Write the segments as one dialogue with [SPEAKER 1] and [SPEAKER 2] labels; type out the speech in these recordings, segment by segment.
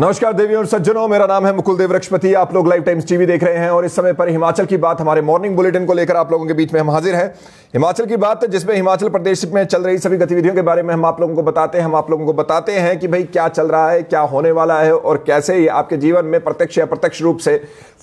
[SPEAKER 1] नमस्कार देवी और सज्जनों मेरा नाम है मुकुल देव रक्षपति आप लोग लाइव टाइम्स टीवी देख रहे हैं और इस समय पर हिमाचल की बात हमारे मॉर्निंग बुलेटिन को लेकर आप लोगों के बीच में हम हाजिर हैं हिमाचल की बात जिसमें हिमाचल प्रदेश में चल रही सभी गतिविधियों के बारे में हम आप लोगों को बताते हैं हम आप लोगों को बताते हैं कि भाई क्या चल रहा है क्या होने वाला है और कैसे ये आपके जीवन में प्रत्यक्ष या प्रत्यक्ष रूप से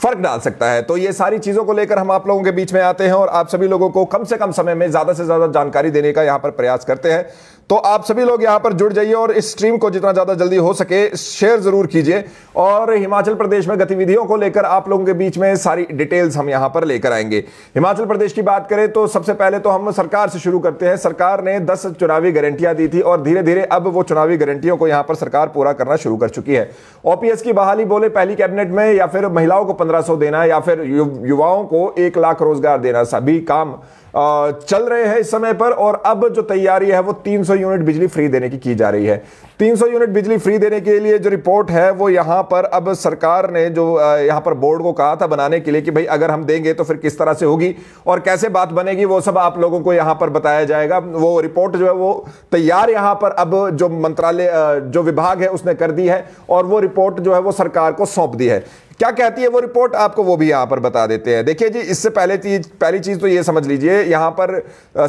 [SPEAKER 1] फर्क डाल सकता है तो ये सारी चीज़ों को लेकर हम आप लोगों के बीच में आते हैं और आप सभी लोगों को कम से कम समय में ज़्यादा से ज़्यादा जानकारी देने का यहाँ पर प्रयास करते हैं तो आप सभी लोग यहां पर जुड़ जाइए और इस स्ट्रीम को जितना ज़्यादा जल्दी हो सके शेयर ज़रूर कीजिए और हिमाचल प्रदेश में गतिविधियों को लेकर आप लोगों के बीच में सारी डिटेल्स हम यहां पर लेकर आएंगे हिमाचल प्रदेश की बात करें तो सबसे पहले तो हम सरकार से शुरू करते हैं सरकार ने दस चुनावी गारंटियां दी थी और धीरे धीरे अब वो चुनावी गारंटियों को यहां पर सरकार पूरा करना शुरू कर चुकी है ओपीएस की बहाली बोले पहली कैबिनेट में या फिर महिलाओं को पंद्रह देना या फिर युवाओं को एक लाख रोजगार देना सभी काम चल रहे हैं इस समय पर और अब जो तैयारी है वो 300 यूनिट बिजली फ्री देने की की जा रही है 300 यूनिट बिजली फ्री देने के लिए जो रिपोर्ट है वो यहाँ पर अब सरकार ने जो यहाँ पर बोर्ड को कहा था बनाने के लिए कि भाई अगर हम देंगे तो फिर किस तरह से होगी और कैसे बात बनेगी वो सब आप लोगों को यहाँ पर बताया जाएगा वो रिपोर्ट जो है वो तैयार यहाँ पर अब जो मंत्रालय जो विभाग है उसने कर दी है और वो रिपोर्ट जो है वो सरकार को सौंप दी है क्या कहती है वो रिपोर्ट आपको वो भी यहाँ पर बता देते हैं देखिए जी इससे पहले चीज पहली चीज तो ये समझ लीजिए यहाँ पर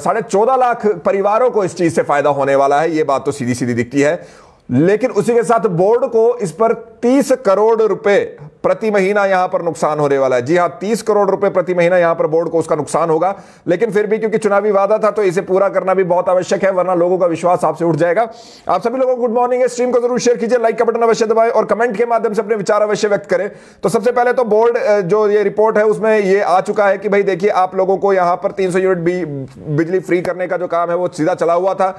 [SPEAKER 1] साढ़े चौदह लाख परिवारों को इस चीज से फायदा होने वाला है ये बात तो सीधी सीधी दिखती है लेकिन उसी के साथ बोर्ड को इस पर 30 करोड़ रुपए प्रति महीना यहां पर नुकसान होने वाला है जी हां तीस करोड़ रुपए प्रति महीना यहां पर बोर्ड को उसका नुकसान होगा लेकिन फिर भी क्योंकि चुनावी वादा था तो इसे पूरा करना भी बहुत आवश्यक है वरना लोगों का विश्वास आपसे उठ जाएगा आप सभी लोगों को गुड मॉर्निंग है स्ट्रीम को जरूर शेयर कीजिए लाइक का बटन अवश्य दबाए और कमेंट के माध्यम से अपने विचार अवश्य व्यक्त करें तो सबसे पहले तो बोर्ड जो ये रिपोर्ट है उसमें यह आ चुका है कि भाई देखिए आप लोगों को यहां पर तीन यूनिट बिजली फ्री करने का जो काम है वो सीधा चला हुआ था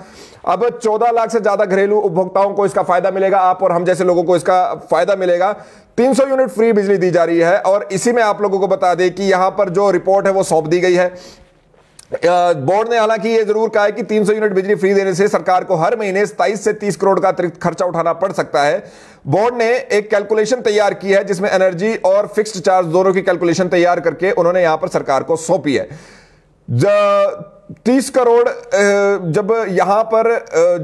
[SPEAKER 1] अब चौदह लाख से ज्यादा घरेलू उपभोक्ताओं को इसका फायदा मिलेगा आप और हम जैसे लोगों को इसका फायदा मिलेगा 300 यूनिट फ्री बिजली दी जा रही है और इसी में आप लोगों को बता दें कि यहां पर जो रिपोर्ट है वो सौंप दी गई है बोर्ड ने हालांकि ये जरूर कहा है कि 300 यूनिट बिजली फ्री देने से सरकार को हर महीने सताइस से 30 करोड़ का अतिरिक्त खर्चा उठाना पड़ सकता है बोर्ड ने एक कैलकुलेशन तैयार की है जिसमें एनर्जी और फिक्स्ड चार्ज दोनों की कैलकुलेशन तैयार करके उन्होंने यहां पर सरकार को सौंपी है तीस करोड़ जब यहां पर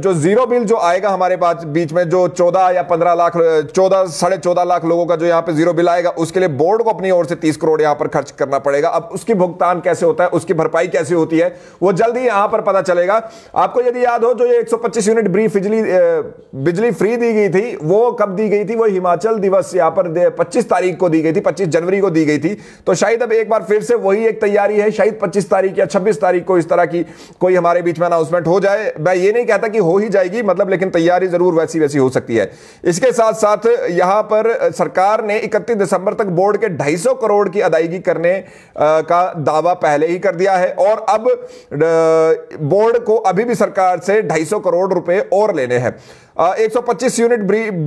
[SPEAKER 1] जो जीरो बिल जो आएगा हमारे पास बीच में जो चौदह या पंद्रह लाख चौदह साढ़े चौदह लाख लोगों का जो यहां पे जीरो बिल आएगा उसके लिए बोर्ड को अपनी ओर से तीस करोड़ यहां पर खर्च करना पड़ेगा अब उसकी भुगतान कैसे होता है उसकी भरपाई कैसे होती है वो जल्द ही यहां पर पता चलेगा आपको यदि याद हो जो ये एक यूनिट ब्री बिजली बिजली फ्री दी गई थी वो कब दी गई थी वो हिमाचल दिवस यहां पर पच्चीस तारीख को दी गई थी पच्चीस जनवरी को दी गई थी तो शायद अब एक बार फिर से वही एक तैयारी है शायद पच्चीस तारीख या छब्बीस तारीख को इस तरह की कोई हमारे बीच में अनाउंसमेंट हो जाए मैं ये नहीं कहता कि हो ही जाएगी मतलब लेकिन तैयारी जरूर वैसी वैसी हो सकती है इसके साथ साथ यहां पर सरकार ने इकतीस दिसंबर तक बोर्ड के ढाई करोड़ की अदायगी करने का दावा पहले ही कर दिया है और अब बोर्ड को अभी भी सरकार से ढाई करोड़ रुपए और लेने हैं 125 यूनिट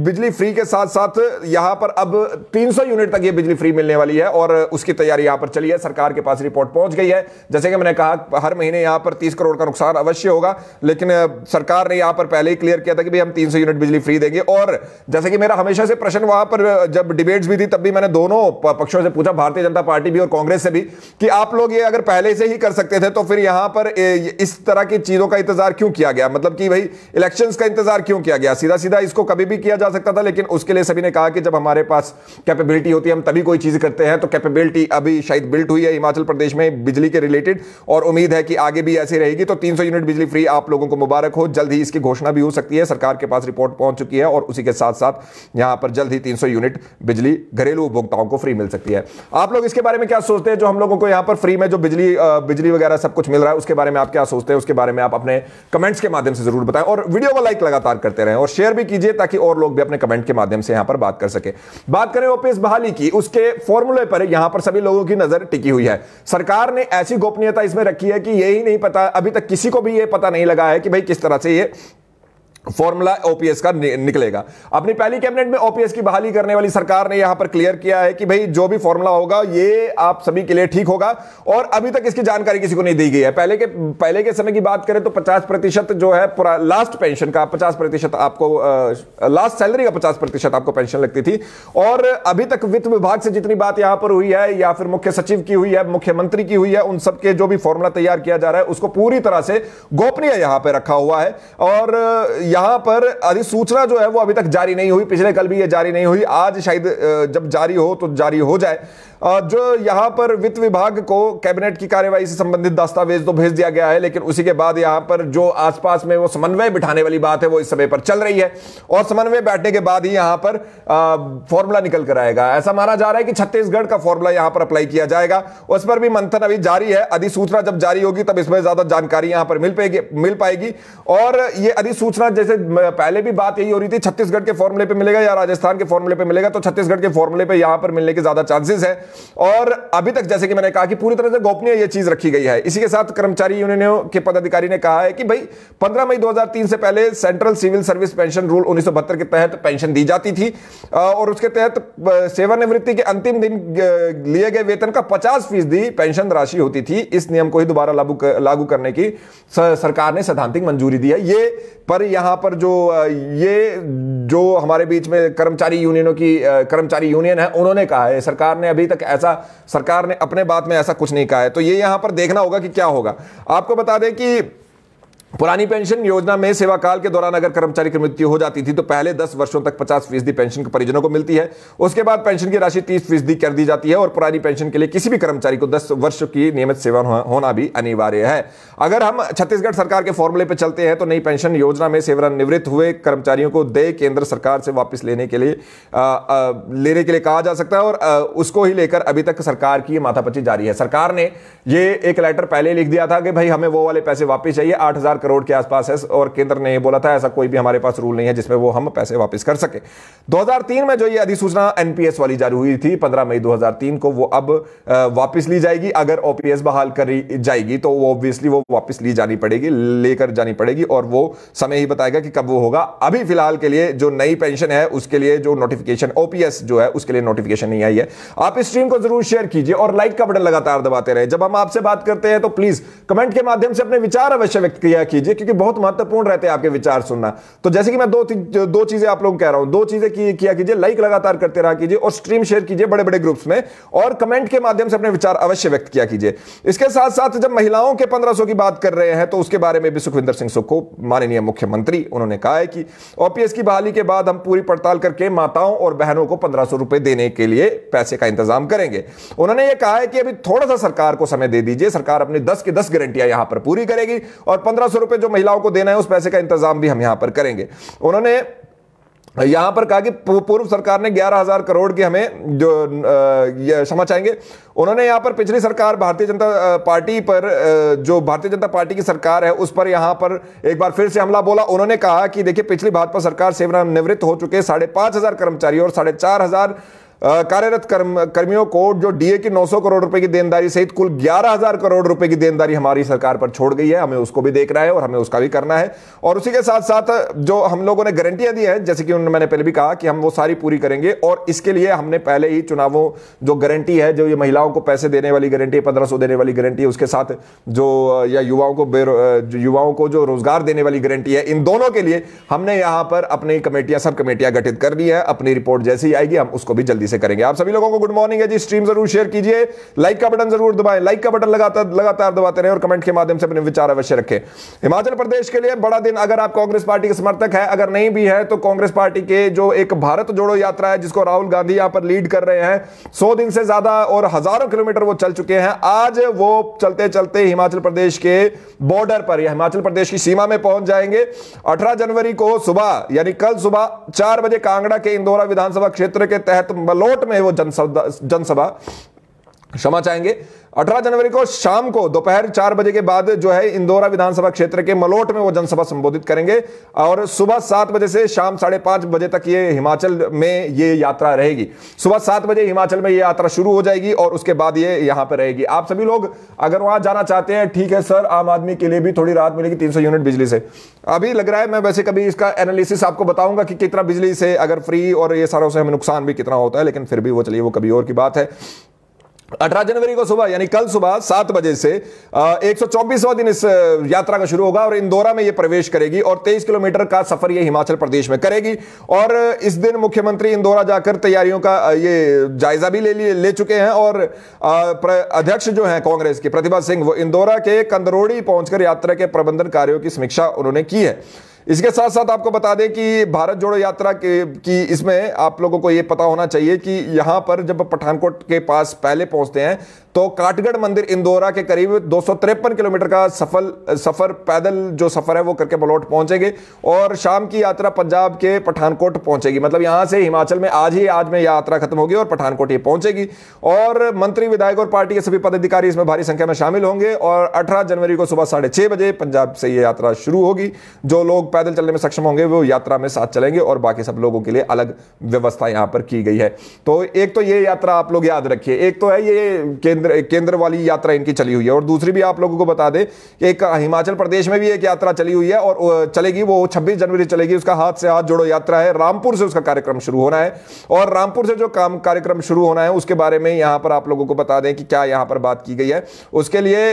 [SPEAKER 1] बिजली फ्री के साथ साथ यहां पर अब 300 यूनिट तक ये बिजली फ्री मिलने वाली है और उसकी तैयारी यहां पर चली है सरकार के पास रिपोर्ट पहुंच गई है जैसे कि मैंने कहा हर महीने यहां पर 30 करोड़ का नुकसान अवश्य होगा लेकिन सरकार ने यहां पर पहले ही क्लियर किया था कि भाई हम 300 यूनिट बिजली फ्री देंगे और जैसे कि मेरा हमेशा से प्रश्न वहां पर जब डिबेट्स भी थी तब भी मैंने दोनों पक्षों से पूछा भारतीय जनता पार्टी भी और कांग्रेस से भी कि आप लोग ये अगर पहले से ही कर सकते थे तो फिर यहां पर इस तरह की चीजों का इंतजार क्यों किया गया मतलब कि भाई इलेक्शन का इंतजार क्यों किया किया गया सीधा सीधा इसको कभी भी किया जा सकता था लेकिन उसके लिए सभी ने कहा कि जब हमारे पास कैपेबिलिटी होती है हम तभी कोई चीज़ करते हैं तो कैपेबिलिटी अभी शायद बिल्ट हुई है हिमाचल प्रदेश में बिजली के रिलेटेड और उम्मीद है कि आगे भी ऐसी रहेगी तो 300 यूनिट बिजली फ्री आप लोगों को मुबारक हो जल्द ही इसकी घोषणा भी हो सकती है सरकार के पास रिपोर्ट पहुंच चुकी है और उसी के साथ साथ यहां पर जल्द ही तीन यूनिट बिजली घरेलू उपभोक्ताओं को फ्री मिल सकती है आप लोग इसके बारे में क्या सोचते हैं जो हम लोगों को यहां पर फ्री में जो बिजली बिजली वगैरह सब कुछ मिल रहा है उसके बारे में आप क्या सोचते हैं उसके बारे में आप अपने कमेंट्स के माध्यम से जरूर बताएं और वीडियो को लाइक लगातार करते हैं रहे हैं और शेयर भी कीजिए ताकि और लोग भी अपने कमेंट के माध्यम से यहां पर बात कर सके बात करें ओपीएस बहाली की उसके फॉर्मूले पर यहां पर सभी लोगों की नजर टिकी हुई है सरकार ने ऐसी गोपनीयता इसमें रखी है कि यही नहीं पता अभी तक किसी को भी यह पता नहीं लगा है कि भाई किस तरह से यह फॉर्मूला ओपीएस का निकलेगा अपनी पहली कैबिनेट में ओपीएस की बहाली करने वाली सरकार ने यहां पर क्लियर किया है कि भाई जो भी फॉर्मूला होगा ये आप सभी के लिए ठीक होगा और अभी तक इसकी जानकारी किसी को नहीं दी गई है पहले के पहले के समय की बात करें तो 50 प्रतिशत जो है लास्ट पेंशन का 50 प्रतिशत आपको आ, लास्ट सैलरी का पचास आपको पेंशन लगती थी और अभी तक वित्त विभाग से जितनी बात यहां पर हुई है या फिर मुख्य सचिव की हुई है मुख्यमंत्री की हुई है उन सबके जो भी फॉर्मूला तैयार किया जा रहा है उसको पूरी तरह से गोपनीय यहां पर रखा हुआ है और यहां पर अधिसूचना जो है वो अभी तक जारी नहीं हुई पिछले कल भी ये जारी नहीं हुई आज शायद जब जारी हो तो जारी हो जाए जो यहां पर वित्त विभाग को कैबिनेट की कार्यवाही से संबंधित दस्तावेज तो भेज दिया गया है लेकिन उसी के बाद यहां पर जो आसपास में वो समन्वय बिठाने वाली बात है वो इस समय पर चल रही है और समन्वय बैठने के बाद ही यहां पर फॉर्मूला निकल कर आएगा ऐसा माना जा रहा है कि छत्तीसगढ़ का फॉर्मूला यहां पर अप्लाई किया जाएगा उस पर भी मंथन अभी जारी है अधिसूचना जब जारी होगी तब इसमें ज्यादा जानकारी यहां पर मिल पाएगी मिल पाएगी और ये अधिसूचना जैसे पहले भी बात यही हो रही थी छत्तीसगढ़ के फॉर्मूले पे मिलेगा या राजस्थान के फॉर्मूले पे मिलेगा तो छत्तीसगढ़ के फॉर्मूले पे यहां पर मिलने के ज्यादा चांसेस है और अभी तक जैसे कि मैंने कहा कि पूरी तरह से गोपनीय यह चीज रखी गई है इसी के साथ कर्मचारी यूनियन के पदाधिकारी ने कहा है कि भाई पंद्रह मई दो से पहले central civil service pension rule उन्नीस के तहत पेंशन दी जाती थी और उसके तहत सेवानिवृत्ति के अंतिम दिन लिए गए वेतन का पचास फीसदी पेंशन राशि होती थी इस नियम को ही दोबारा लागू करने की सरकार ने सैद्धांतिक मंजूरी दी है ये पर यहां यहाँ पर जो ये जो हमारे बीच में कर्मचारी यूनियनों की कर्मचारी यूनियन है उन्होंने कहा है सरकार ने अभी तक ऐसा सरकार ने अपने बात में ऐसा कुछ नहीं कहा है तो ये यहाँ पर देखना होगा कि क्या होगा आपको बता दें कि पुरानी पेंशन योजना में सेवाकाल के दौरान अगर कर्मचारी की मृत्यु हो जाती थी तो पहले 10 वर्षों तक 50 फीसदी पेंशन परिजनों को मिलती है उसके बाद पेंशन की राशि 30 फीसदी कर दी जाती है और पुरानी पेंशन के लिए किसी भी कर्मचारी को 10 वर्ष की नियमित सेवा होना भी अनिवार्य है अगर हम छत्तीसगढ़ सरकार के फॉर्मूले पर चलते हैं तो नई पेंशन योजना में सेवानिवृत्त हुए कर्मचारियों को दे केंद्र सरकार से वापिस लेने के लिए लेने के लिए कहा जा सकता है और उसको ही लेकर अभी तक सरकार की माथापच्ची जारी है सरकार ने ये एक लेटर पहले लिख दिया था कि भाई हमें वो वाले पैसे वापिस चाहिए आठ हजार करोड़ के आसपास है और केंद्र ने यह बोला था ऐसा कोई भी हमारे पास रूल नहीं है जिसमें वो हम पैसे वापस कर सके 2003 में जो ये अधिसूचना एनपीएस वाली जारी हुई थी 15 मई 2003 को वो अब वापस ली जाएगी अगर ओपीएस बहाल करी जाएगी तो वो ऑब्वियसली वो वापस ली जानी पड़ेगी लेकर जानी पड़ेगी और वो समय ही बताएगा कि कब वो होगा अभी फिलहाल के लिए जो नई पेंशन है उसके लिए जो नोटिफिकेशन ओपीएस जो है उसके लिए नोटिफिकेशन नहीं आई है आप इस स्ट्रीम को जरूर शेयर कीजिए और लाइक का बटन लगातार दबाते रहे जब हम आपसे बात करते हैं तो प्लीज कमेंट के माध्यम से अपने विचार अवश्य व्यक्त किया कीजिए क्योंकि बहुत महत्वपूर्ण रहते हैं आपके विचार सुनना तो जैसे कि मैं दो दो चीजें आप लोग कह रहा हूं दो चीजें की, किया कीजिए लाइक लगातार करते रहा कीजिए और स्ट्रीम शेयर कीजिए बड़े बड़े ग्रुप्स में और कमेंट के माध्यम से अपने विचार अवश्य व्यक्त किया कीजिए इसके साथ साथ जब महिलाओं के पंद्रह की बात कर रहे हैं तो उसके बारे में भी सुखविंदर सिंह सुखो माननीय मुख्यमंत्री उन्होंने कहा है कि ओपीएस की बहाली के बाद हम पूरी पड़ताल करके माताओं और बहनों को पंद्रह रुपए देने के लिए पैसे का इंतजाम करेंगे उन्होंने यह कहा है कि अभी थोड़ा सा सरकार को समय दे दीजिए सरकार अपनी दस की दस गारंटियां यहां पर पूरी करेगी और पंद्रह सौ रुपए जो महिलाओं को देना है उस पैसे का इंतजाम भी हम यहां पर करेंगे उन्होंने यहां पर कहा कि पूर्व सरकार ने ग्यारह हजार करोड़ की हमें जो क्षमा चाहेंगे उन्होंने यहां पर पिछली सरकार भारतीय जनता पार्टी पर जो भारतीय जनता पार्टी की सरकार है उस पर यहां पर एक बार फिर से हमला बोला उन्होंने कहा कि देखिए पिछली भाजपा सरकार सेवानिवृत्त हो चुके साढ़े पांच हजार कर्मचारी और साढ़े चार हजार कार्यरत कर्म कर्मियों को जो डीए की 900 करोड़ रुपए की देनदारी सहित कुल 11000 करोड़ रुपए की देनदारी हमारी सरकार पर छोड़ गई है हमें उसको भी देखना है और हमें उसका भी करना है और उसी के साथ साथ जो हम लोगों ने गारंटियां दी हैं जैसे कि उन्होंने मैंने पहले भी कहा कि हम वो सारी पूरी करेंगे और इसके लिए हमने पहले ही चुनावों जो गारंटी है जो ये महिलाओं को पैसे देने वाली गारंटी पंद्रह देने वाली गारंटी उसके साथ जो या युवाओं को युवाओं को जो रोजगार देने वाली गारंटी है इन दोनों के लिए हमने यहां पर अपनी कमेटियां सब कमेटियां गठित कर ली है अपनी रिपोर्ट जैसी आएगी हम उसको भी जल्दी जल्दी से करेंगे आप सभी लोगों को गुड मॉर्निंग है जी स्ट्रीम जरूर शेयर कीजिए लाइक का बटन जरूर दबाएं लाइक का बटन लगातार लगातार दबाते रहे और कमेंट के माध्यम से अपने विचार अवश्य रखें हिमाचल प्रदेश के लिए बड़ा दिन अगर आप कांग्रेस पार्टी के समर्थक है अगर नहीं भी है तो कांग्रेस पार्टी के जो एक भारत जोड़ो यात्रा है जिसको राहुल गांधी यहां पर लीड कर रहे हैं सौ दिन से ज्यादा और हजारों किलोमीटर वो चल चुके हैं आज वो चलते चलते हिमाचल प्रदेश के बॉर्डर पर या हिमाचल प्रदेश की सीमा में पहुंच जाएंगे 18 जनवरी को सुबह यानी कल सुबह चार बजे कांगड़ा के इंदौरा विधानसभा क्षेत्र के तहत बलोट में वो जनसभा जनसभा क्षमा चाहेंगे 18 जनवरी को शाम को दोपहर चार बजे के बाद जो है इंदौरा विधानसभा क्षेत्र के मलोट में वो जनसभा संबोधित करेंगे और सुबह सात बजे से शाम साढ़े पांच बजे तक ये हिमाचल में ये यात्रा रहेगी सुबह सात बजे हिमाचल में ये यात्रा शुरू हो जाएगी और उसके बाद ये यहां पर रहेगी आप सभी लोग अगर वहां जाना चाहते हैं ठीक है सर आम आदमी के लिए भी थोड़ी राहत मिलेगी तीन यूनिट बिजली से अभी लग रहा है मैं वैसे कभी इसका एनालिसिस आपको बताऊंगा कि कितना बिजली से अगर फ्री और ये सारा उसे हमें नुकसान भी कितना होता है लेकिन फिर भी वो चलिए वो कभी और की बात है 18 जनवरी को सुबह यानी कल सुबह सात बजे से एक सौ दिन इस यात्रा का शुरू होगा और इंदौरा में यह प्रवेश करेगी और 23 किलोमीटर का सफर यह हिमाचल प्रदेश में करेगी और इस दिन मुख्यमंत्री इंदौरा जाकर तैयारियों का ये जायजा भी ले लिए ले चुके हैं और अध्यक्ष जो हैं कांग्रेस के प्रतिभा सिंह वो इंदौरा के कंदरोड़ी पहुंचकर यात्रा के प्रबंधन कार्यो की समीक्षा उन्होंने की है इसके साथ साथ आपको बता दें कि भारत जोड़ो यात्रा के की इसमें आप लोगों को ये पता होना चाहिए कि यहां पर जब पठानकोट के पास पहले पहुंचते हैं तो काटगढ़ मंदिर इंदौरा के करीब दो किलोमीटर का सफल सफर पैदल जो सफर है वो करके बलोट पहुंचेंगे और शाम की यात्रा पंजाब के पठानकोट पहुंचेगी मतलब यहां से हिमाचल में आज ही आज में यात्रा खत्म होगी और पठानकोट ये पहुंचेगी और मंत्री विधायक और पार्टी के सभी पदाधिकारी इसमें भारी संख्या में शामिल होंगे और अठारह जनवरी को सुबह साढ़े छह बजे पंजाब से ये यात्रा शुरू होगी जो लोग पैदल चलने में सक्षम होंगे वो यात्रा में साथ चलेंगे और बाकी सब लोगों के लिए अलग व्यवस्था यहां पर की गई है तो एक तो ये यात्रा आप लोग याद रखिए एक तो है ये केंद्र केंद्र केंद्र वाली यात्रा इनकी चली हुई है और दूसरी भी आप लोगों को बता दें कि एक हिमाचल प्रदेश में भी एक यात्रा चली हुई है और चलेगी वो 26 जनवरी चलेगी उसका हाथ से हाथ जोड़ो यात्रा है रामपुर से उसका कार्यक्रम शुरू होना है और रामपुर से जो काम कार्यक्रम शुरू होना है उसके बारे में यहाँ पर आप लोगों को बता दें कि क्या यहाँ पर बात की गई है उसके लिए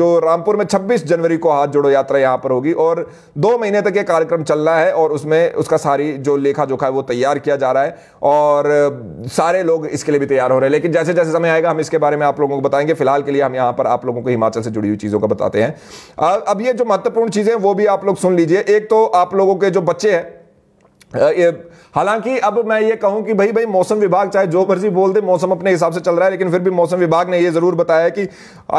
[SPEAKER 1] जो रामपुर में छब्बीस जनवरी को हाथ जोड़ो यात्रा यहाँ पर होगी और दो महीने तक ये कार्यक्रम चल रहा है और उसमें उसका सारी जो लेखा जोखा है वो तैयार किया जा रहा है और सारे लोग इसके लिए भी तैयार हो रहे हैं लेकिन जैसे जैसे समय आएगा हम इसके इसके बारे में आप लोगों को बताएंगे फिलहाल के लिए हम यहां पर आप लोगों को हिमाचल से जुड़ी हुई चीज़ों का बताते हैं अब ये जो महत्वपूर्ण चीज़ें वो भी आप लोग सुन लीजिए एक तो आप लोगों के जो बच्चे हैं हालांकि अब मैं ये कहूं कि भाई भाई मौसम विभाग चाहे जो मर्जी बोल दे मौसम अपने हिसाब से चल रहा है लेकिन फिर भी मौसम विभाग ने यह जरूर बताया कि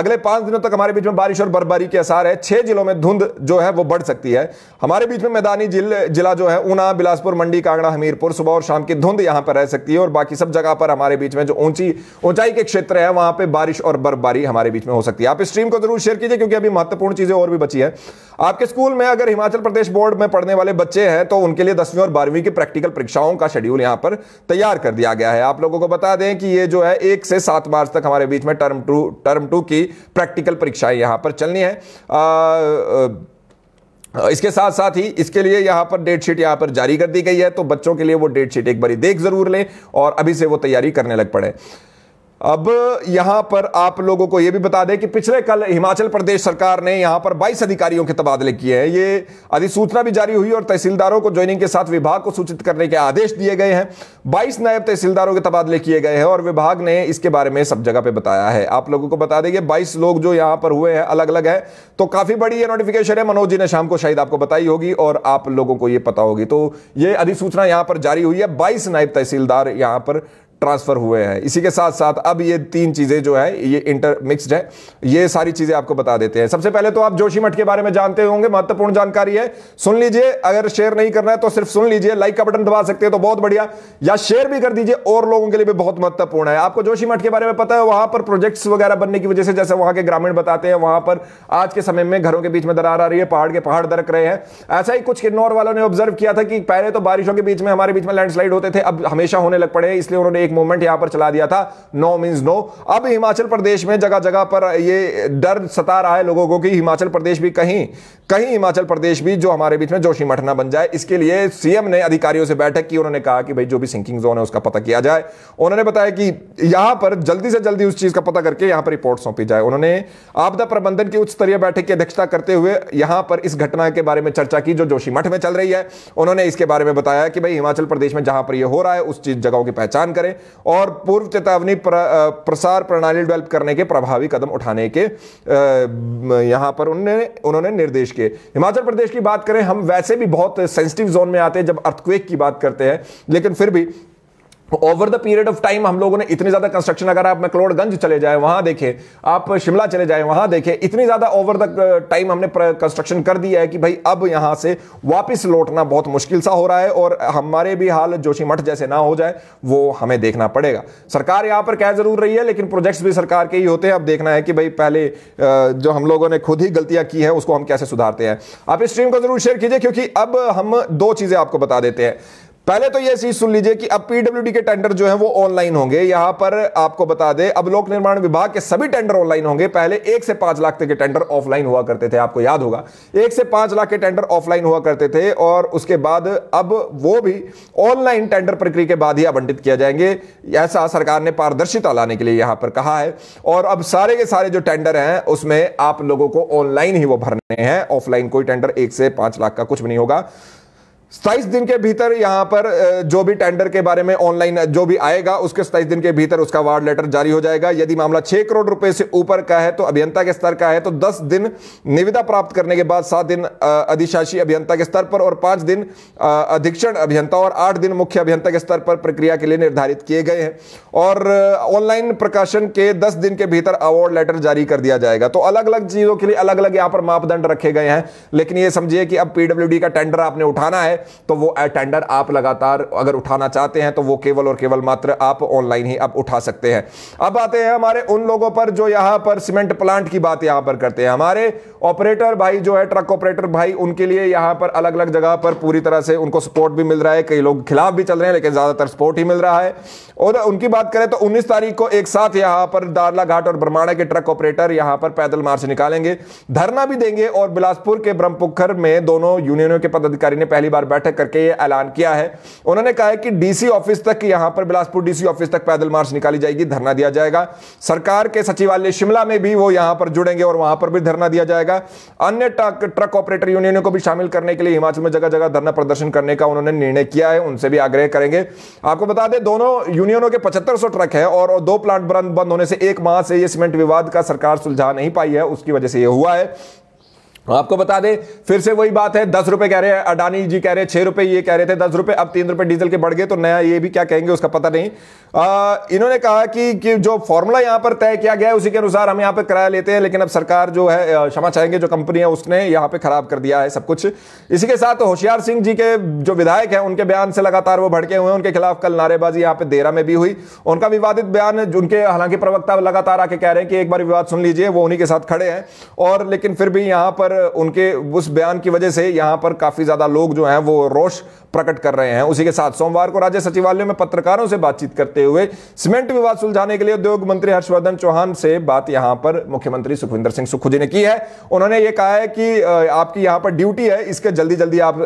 [SPEAKER 1] अगले पांच दिनों तक हमारे बीच में बारिश और बर्फबारी के आसार है छह जिलों में धुंध जो है वो बढ़ सकती है हमारे बीच में मैदानी जिल, जिला जो है ऊना बिलासपुर मंडी कांगड़ा हमीरपुर सुबह और शाम की धुंध यहां पर रह सकती है और बाकी सब जगह पर हमारे बीच में जो ऊंची ऊंचाई के क्षेत्र है वहां पर बारिश और बर्फबारी हमारे बीच में हो सकती है आप इस स्ट्रीम को जरूर शेयर कीजिए क्योंकि अभी महत्वपूर्ण चीजें और भी बची है आपके स्कूल में अगर हिमाचल प्रदेश बोर्ड में पढ़ने वाले बच्चे हैं तो उनके लिए दसवीं और बारहवीं की प्रैक्टिकल परीक्षाओं का शेड्यूल यहां पर तैयार कर दिया गया है आप लोगों को बता दें कि ये जो है एक से सात मार्च तक हमारे बीच में टर्म टू टर्म टू की प्रैक्टिकल परीक्षाएं यहां पर चलनी है आ, आ, इसके साथ साथ ही इसके लिए यहाँ पर डेट शीट यहाँ पर जारी कर दी गई है तो बच्चों के लिए वो डेट शीट एक बारी देख जरूर लें और अभी से वो तैयारी करने लग पड़े अब यहां पर आप लोगों को यह भी बता दें कि पिछले कल हिमाचल प्रदेश सरकार ने यहां पर 22 अधिकारियों के तबादले किए हैं ये अधिसूचना भी जारी हुई और तहसीलदारों को ज्वाइनिंग के साथ विभाग को सूचित करने के आदेश दिए गए हैं 22 नायब तहसीलदारों के तबादले किए गए हैं और विभाग ने इसके बारे में सब जगह पर बताया है आप लोगों को बता देंगे बाईस लोग जो यहां पर हुए हैं अलग अलग है तो काफी बड़ी यह नोटिफिकेशन है मनोज जी ने शाम को शायद आपको बताई होगी और आप लोगों को यह पता होगी तो ये अधिसूचना यहां पर जारी हुई है बाईस नायब तहसीलदार यहां पर ट्रांसफ़र हुए हैं इसी के साथ साथ अब ये तीन चीज़ें जो है ये इंटरमिक्सड है ये सारी चीज़ें आपको बता देते हैं सबसे पहले तो आप जोशी मठ के बारे में जानते होंगे महत्वपूर्ण जानकारी है सुन लीजिए अगर शेयर नहीं करना है तो सिर्फ सुन लीजिए लाइक का बटन दबा सकते हैं तो बहुत बढ़िया या शेयर भी कर दीजिए और लोगों के लिए भी बहुत महत्वपूर्ण है आपको जोशी मठ के बारे में पता है वहां पर प्रोजेक्ट्स वगैरह बनने की वजह से जैसे वहां के ग्रामीण बताते हैं वहां पर आज के समय में घरों के बीच में दरार आ रही है पहाड़ के पहाड़ दरक रहे हैं ऐसा ही कुछ किन्नौर वालों ने ऑब्जर्व किया था कि पहले तो बारिशों के बीच में हमारे बीच में लैंडस्लाइड होते थे अब हमेशा होने लग पड़े इसलिए उन्होंने एक एक मूवमेंट यहां पर चला दिया था नो मीन नो अब हिमाचल प्रदेश में जगह जगह पर यह डर सता रहा है लोगों को कि हिमाचल प्रदेश भी कहीं कहीं हिमाचल प्रदेश भी जो हमारे बीच में जोशी मठना बन जाए इसके लिए सीएम ने अधिकारियों से बैठक की उन्होंने कहा कि भाई जो भी सिंकिंग जोन है उसका पता किया जाए उन्होंने बताया कि यहां पर जल्दी से जल्दी उस चीज का पता करके यहां पर रिपोर्ट सौंपी जाए उन्होंने आपदा प्रबंधन की उच्च स्तरीय बैठक की अध्यक्षता करते हुए यहां पर इस घटना के बारे में चर्चा की जो जोशी मठ में चल रही है उन्होंने इसके बारे में बताया कि भाई हिमाचल प्रदेश में जहां पर यह हो रहा है उस चीज जगहों की पहचान करें और पूर्व चेतावनी प्र, प्रसार प्रणाली डेवलप करने के प्रभावी कदम उठाने के यहाँ पर उन्होंने उन्होंने निर्देश किए हिमाचल प्रदेश की बात करें हम वैसे भी बहुत सेंसिटिव जोन में आते हैं जब अर्थक्वेक की बात करते हैं लेकिन फिर भी over the period of time हम लोगों ने इतनी ज्यादा कंस्ट्रक्शन अगर आप मैकलोडगंज चले जाए वहां देखें आप शिमला चले जाए वहां देखें इतनी ज्यादा ओवर द टाइम हमने कंस्ट्रक्शन कर दिया है कि भाई अब यहां से वापस लौटना बहुत मुश्किल सा हो रहा है और हमारे भी हाल जोशीमठ जैसे ना हो जाए वो हमें देखना पड़ेगा सरकार यहां पर कह जरूर रही है लेकिन प्रोजेक्ट्स भी सरकार के ही होते हैं अब देखना है कि भाई पहले uh, जो हम लोगों ने खुद ही गलतियां की है उसको हम कैसे सुधारते हैं आप इस स्ट्रीम को जरूर शेयर कीजिए क्योंकि अब हम दो चीजें आपको बता देते हैं पहले तो यह चीज सुन लीजिए कि अब पीडब्ल्यूडी के टेंडर जो है वो ऑनलाइन होंगे यहां पर आपको बता दे अब लोक निर्माण विभाग के सभी टेंडर ऑनलाइन होंगे पहले एक से पांच लाख तक के टेंडर ऑफलाइन हुआ करते थे आपको याद होगा एक से पांच लाख के टेंडर ऑफलाइन हुआ करते थे और उसके बाद अब वो भी ऑनलाइन टेंडर प्रक्रिया के बाद ही आवंटित किया जाएंगे ऐसा सरकार ने पारदर्शिता लाने के लिए यहां पर कहा है और अब सारे के सारे जो टेंडर हैं उसमें आप लोगों को ऑनलाइन ही वो भरने हैं ऑफलाइन कोई टेंडर एक से पांच लाख का कुछ भी नहीं होगा सताइस दिन के भीतर यहां पर जो भी टेंडर के बारे में ऑनलाइन जो भी आएगा उसके सताइस दिन के भीतर उसका वार्ड लेटर जारी हो जाएगा यदि मामला छह करोड़ रुपए से ऊपर का है तो अभियंता के स्तर का है तो दस दिन निविदा प्राप्त करने के बाद सात दिन अधिशासी अभियंता के स्तर पर और पांच दिन अधीक्षण अभियंता और आठ दिन मुख्य अभियंता के स्तर पर प्रक्रिया के लिए निर्धारित किए गए हैं और ऑनलाइन प्रकाशन के दस दिन के भीतर अवार्ड लेटर जारी कर दिया जाएगा तो अलग अलग चीजों के लिए अलग अलग यहां पर मापदंड रखे गए हैं लेकिन यह समझिए कि अब पीडब्ल्यू का टेंडर आपने उठाना है तो वो टेंडर आप लगातार अगर उठाना चाहते हैं तो वो केवल और केवल मात्र आप ऑनलाइन ही अब उठा सकते हैं अब आते हैं हमारे उन लोगों पर जो यहां पर सीमेंट प्लांट की बात यहां पर करते हैं हमारे ऑपरेटर भाई जो है ट्रक ऑपरेटर भाई उनके लिए यहां पर अलग अलग जगह पर पूरी तरह से उनको सपोर्ट भी मिल रहा है कई लोग खिलाफ भी चल रहे हैं लेकिन ज़्यादातर सपोर्ट ही मिल रहा है और उनकी बात करें तो उन्नीस तारीख को एक साथ यहां पर दारला घाट और ब्रह्माणा के ट्रक ऑपरेटर यहां पर पैदल मार्च निकालेंगे धरना भी देंगे और बिलासपुर के ब्रह्मपुखर में दोनों यूनियनों के पदाधिकारी ने पहली बार बैठक करके ये ऐलान किया है उन्होंने कहा है कि डीसी ऑफिस तक यहां पर बिलासपुर डीसी ऑफिस तक पैदल मार्च निकाली जाएगी धरना दिया जाएगा सरकार के सचिवालय शिमला में भी वो यहां पर जुड़ेंगे और वहां पर भी धरना दिया जाएगा अन्य ट्रक ट्रक ऑपरेटर यूनियनों को भी शामिल करने के लिए हिमाचल में जगह जगह धरना प्रदर्शन करने का उन्होंने निर्णय किया है उनसे भी आग्रह करेंगे आपको बता दें दोनों यूनियनों के पचहत्तर ट्रक है और दो प्लांट बंद होने से एक माह से यह सीमेंट विवाद का सरकार सुलझा नहीं पाई है उसकी वजह से यह हुआ है आपको बता दें फिर से वही बात है दस रुपए कह रहे हैं अडानी जी कह रहे हैं छह रुपए ये कह रहे थे दस रुपए अब तीन रुपए डीजल के बढ़ गए तो नया ये भी क्या कहेंगे उसका पता नहीं आ, इन्होंने कहा कि, कि जो फॉर्मूला यहां पर तय किया गया है उसी के अनुसार हम यहां पर किराया लेते हैं लेकिन अब सरकार जो है क्षमा चाहेंगे जो कंपनी है उसने यहां पर खराब कर दिया है सब कुछ इसी के साथ होशियार सिंह जी के जो विधायक है उनके बयान से लगातार वो भड़के हुए उनके खिलाफ कल नारेबाजी यहां पर देरा में भी हुई उनका विवादित बयान उनके हालांकि प्रवक्ता लगातार आके कह रहे हैं कि एक बार विवाद सुन लीजिए वो उन्हीं के साथ खड़े हैं और लेकिन फिर भी यहां पर पर उनके उस बयान की वजह से यहां पर काफ़ी ज़्यादा लोग जो हैं वो रोष प्रकट कर रहे हैं उसी के साथ सोमवार को राज्य सचिवालय में पत्रकारों से बातचीत करते हुए सीमेंट विवाद सुलझाने के लिए उद्योग मंत्री हर्षवर्धन चौहान से बात यहां पर मुख्यमंत्री सुखविंदर सिंह जी ने की है उन्होंने ये कहा है कि आपकी यहां पर ड्यूटी है इसके जल्दी जल्दी आप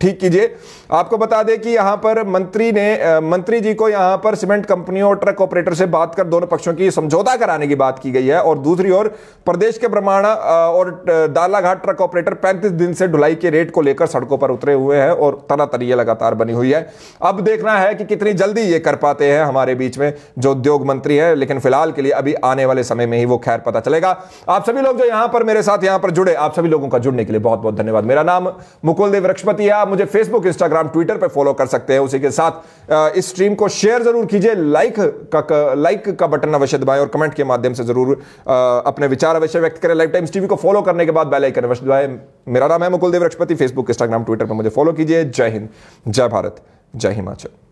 [SPEAKER 1] ठीक कीजिए आपको बता दें कि यहां पर मंत्री ने मंत्री जी को यहां पर सीमेंट कंपनियों और ट्रक ऑपरेटर से बात कर दोनों पक्षों की समझौता कराने की बात की गई है और दूसरी ओर प्रदेश के ब्रह्मांड और दाल बालाघाट ट्रक ऑपरेटर 35 दिन से ढुलाई के रेट को लेकर सड़कों पर उतरे हुए हैं और तनातनी लगातार बनी हुई है अब देखना है कि कितनी जल्दी ये कर पाते हैं हमारे बीच में जो उद्योग मंत्री है लेकिन फिलहाल के लिए अभी आने वाले समय में ही वो खैर पता चलेगा आप सभी लोग जो यहां पर मेरे साथ यहां पर जुड़े आप सभी लोगों का जुड़ने के लिए बहुत बहुत धन्यवाद मेरा नाम मुकुल देव रक्षपति है आप मुझे फेसबुक इंस्टाग्राम ट्विटर पर फॉलो कर सकते हैं उसी के साथ इस स्ट्रीम को शेयर जरूर कीजिए लाइक का लाइक का बटन अवश्य दबाएं और कमेंट के माध्यम से जरूर अपने विचार अवश्य व्यक्त करें लाइफ टाइम टीवी को फॉलो करने के बाद बेल आइकन अवश्य दबाए मेरा नाम है Mukul Dev Rakshapati Facebook Instagram Twitter पर मुझे फॉलो कीजिए जय हिंद जय भारत जय हिमाचल